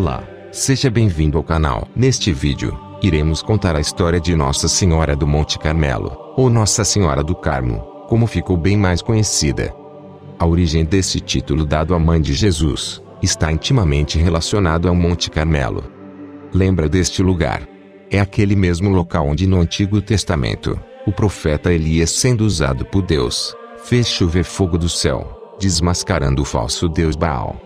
Olá, seja bem-vindo ao canal. Neste vídeo, iremos contar a história de Nossa Senhora do Monte Carmelo, ou Nossa Senhora do Carmo, como ficou bem mais conhecida. A origem desse título dado à mãe de Jesus está intimamente relacionado ao Monte Carmelo. Lembra deste lugar? É aquele mesmo local onde no Antigo Testamento, o profeta Elias sendo usado por Deus, fez chover fogo do céu, desmascarando o falso deus Baal.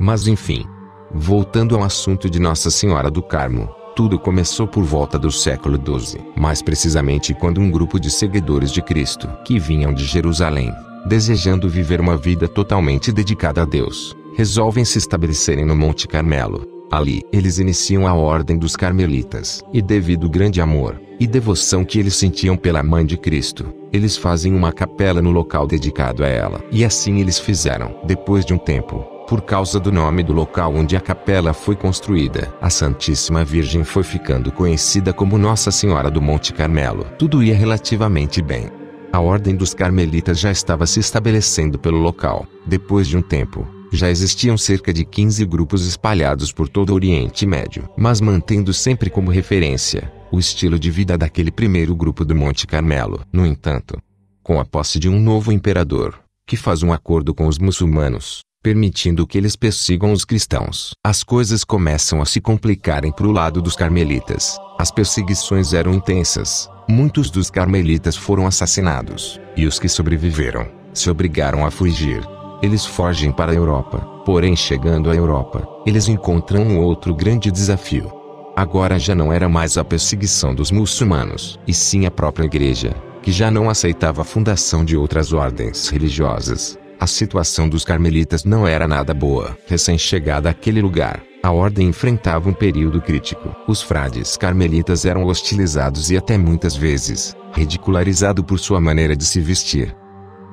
Mas enfim. Voltando ao assunto de Nossa Senhora do Carmo, tudo começou por volta do século XII, mais precisamente quando um grupo de seguidores de Cristo, que vinham de Jerusalém, desejando viver uma vida totalmente dedicada a Deus, resolvem se estabelecerem no Monte Carmelo. Ali, eles iniciam a Ordem dos Carmelitas, e devido ao grande amor e devoção que eles sentiam pela Mãe de Cristo, eles fazem uma capela no local dedicado a ela. E assim eles fizeram. Depois de um tempo, por causa do nome do local onde a capela foi construída. A Santíssima Virgem foi ficando conhecida como Nossa Senhora do Monte Carmelo. Tudo ia relativamente bem. A ordem dos carmelitas já estava se estabelecendo pelo local. Depois de um tempo, já existiam cerca de 15 grupos espalhados por todo o Oriente Médio, mas mantendo sempre como referência o estilo de vida daquele primeiro grupo do Monte Carmelo. No entanto, com a posse de um novo imperador, que faz um acordo com os muçulmanos, permitindo que eles persigam os cristãos. As coisas começam a se complicarem para o lado dos carmelitas. As perseguições eram intensas. Muitos dos carmelitas foram assassinados, e os que sobreviveram se obrigaram a fugir. Eles fogem para a Europa, porém, chegando à Europa, eles encontram um outro grande desafio. Agora já não era mais a perseguição dos muçulmanos, e sim a própria igreja, que já não aceitava a fundação de outras ordens religiosas. A situação dos carmelitas não era nada boa. Recém-chegada àquele lugar, a ordem enfrentava um período crítico. Os frades carmelitas eram hostilizados e até muitas vezes ridicularizados por sua maneira de se vestir.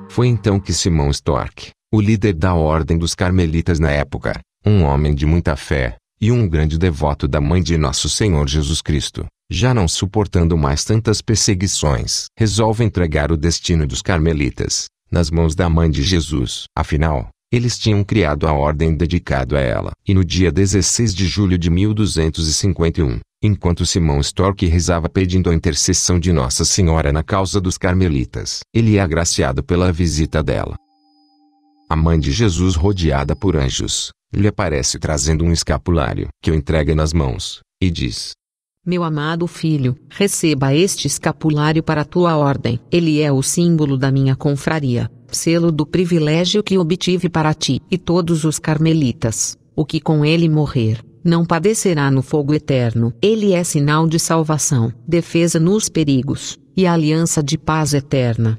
Foi então que Simão Stork, o líder da ordem dos carmelitas na época, um homem de muita fé e um grande devoto da mãe de nosso Senhor Jesus Cristo, já não suportando mais tantas perseguições, resolve entregar o destino dos carmelitas nas mãos da mãe de Jesus. Afinal, eles tinham criado a ordem dedicada a ela. E no dia 16 de julho de 1251, enquanto Simão Stork rezava pedindo a intercessão de Nossa Senhora na causa dos carmelitas, ele é agraciado pela visita dela. A mãe de Jesus, rodeada por anjos, lhe aparece trazendo um escapulário que o entrega nas mãos e diz: meu amado filho, receba este escapulário para tua ordem. Ele é o símbolo da minha confraria, selo do privilégio que obtive para ti e todos os carmelitas. O que com ele morrer, não padecerá no fogo eterno. Ele é sinal de salvação, defesa nos perigos e aliança de paz eterna.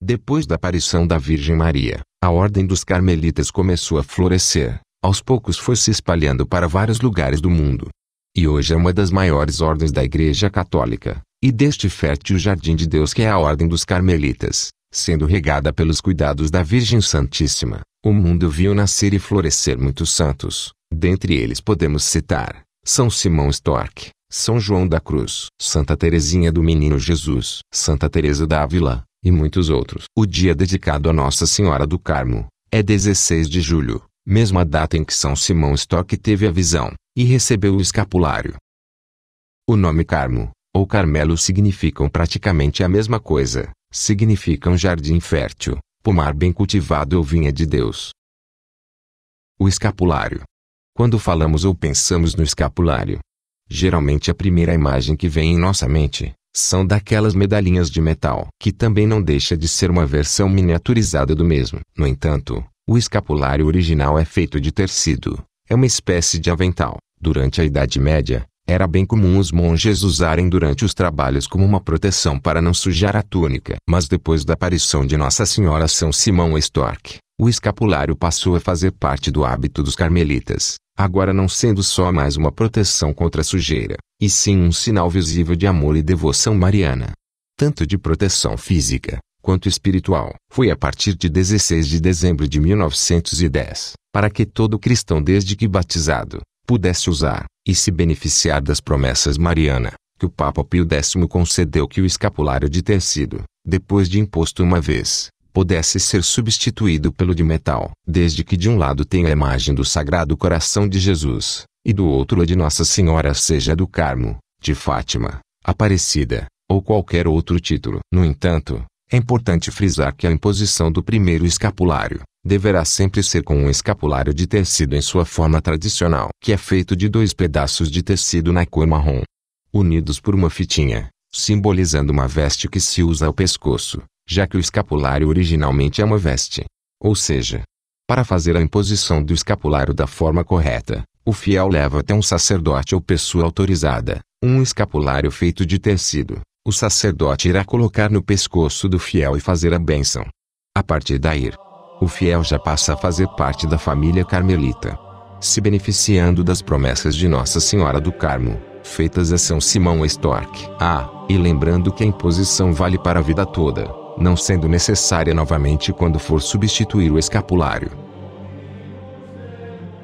Depois da aparição da Virgem Maria, a ordem dos carmelitas começou a florescer. Aos poucos foi se espalhando para vários lugares do mundo. E hoje é uma das maiores ordens da Igreja Católica, e deste fértil jardim de Deus que é a Ordem dos Carmelitas, sendo regada pelos cuidados da Virgem Santíssima. O mundo viu nascer e florescer muitos santos, dentre eles podemos citar São Simão Stork, São João da Cruz, Santa Teresinha do Menino Jesus, Santa Teresa da Ávila, e muitos outros. O dia dedicado a Nossa Senhora do Carmo é 16 de julho, mesma data em que São Simão Stock teve a visão e recebeu o escapulário. O nome Carmo, ou Carmelo significam praticamente a mesma coisa, significam jardim fértil, pomar bem cultivado ou vinha de Deus. O escapulário. Quando falamos ou pensamos no escapulário, geralmente a primeira imagem que vem em nossa mente são daquelas medalhinhas de metal, que também não deixa de ser uma versão miniaturizada do mesmo. No entanto, o escapulário original é feito de tecido, é uma espécie de avental. Durante a Idade Média, era bem comum os monges usarem durante os trabalhos como uma proteção para não sujar a túnica. Mas depois da aparição de Nossa Senhora São Simão Estorque, o escapulário passou a fazer parte do hábito dos carmelitas, agora não sendo só mais uma proteção contra a sujeira, e sim um sinal visível de amor e devoção mariana. Tanto de proteção física, quanto espiritual. Foi a partir de 16 de dezembro de 1910, para que todo cristão, desde que batizado, pudesse usar e se beneficiar das promessas mariana, que o Papa Pio X concedeu que o escapulário de tecido, depois de imposto uma vez, pudesse ser substituído pelo de metal, desde que de um lado tenha a imagem do Sagrado Coração de Jesus, e do outro a de Nossa Senhora seja do Carmo, de Fátima, Aparecida, ou qualquer outro título. No entanto, é importante frisar que a imposição do primeiro escapulário deverá sempre ser com um escapulário de tecido em sua forma tradicional, que é feito de dois pedaços de tecido na cor marrom, unidos por uma fitinha, simbolizando uma veste que se usa ao pescoço, já que o escapulário originalmente é uma veste. Ou seja, para fazer a imposição do escapulário da forma correta, o fiel leva até um sacerdote ou pessoa autorizada, um escapulário feito de tecido, o sacerdote irá colocar no pescoço do fiel e fazer a bênção. A partir daí, o fiel já passa a fazer parte da família carmelita, se beneficiando das promessas de Nossa Senhora do Carmo, feitas a São Simão Estorque. Ah, e lembrando que a imposição vale para a vida toda, não sendo necessária novamente quando for substituir o escapulário.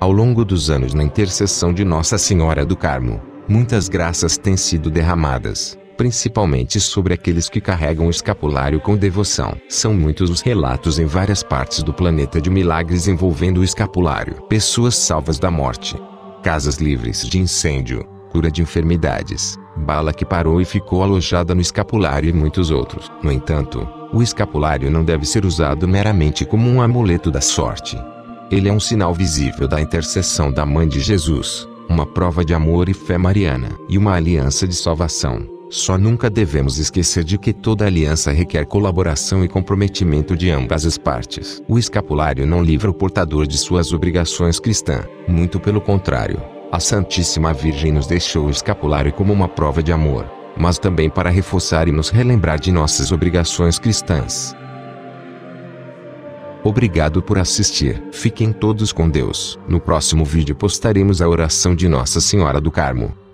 Ao longo dos anos na intercessão de Nossa Senhora do Carmo, muitas graças têm sido derramadas principalmente sobre aqueles que carregam o escapulário com devoção. São muitos os relatos em várias partes do planeta de milagres envolvendo o escapulário. Pessoas salvas da morte, casas livres de incêndio, cura de enfermidades, bala que parou e ficou alojada no escapulário e muitos outros. No entanto, o escapulário não deve ser usado meramente como um amuleto da sorte. Ele é um sinal visível da intercessão da Mãe de Jesus, uma prova de amor e fé mariana, e uma aliança de salvação. Só nunca devemos esquecer de que toda aliança requer colaboração e comprometimento de ambas as partes. O escapulário não livra o portador de suas obrigações cristãs, muito pelo contrário. A Santíssima Virgem nos deixou o escapulário como uma prova de amor, mas também para reforçar e nos relembrar de nossas obrigações cristãs. Obrigado por assistir. Fiquem todos com Deus. No próximo vídeo postaremos a oração de Nossa Senhora do Carmo.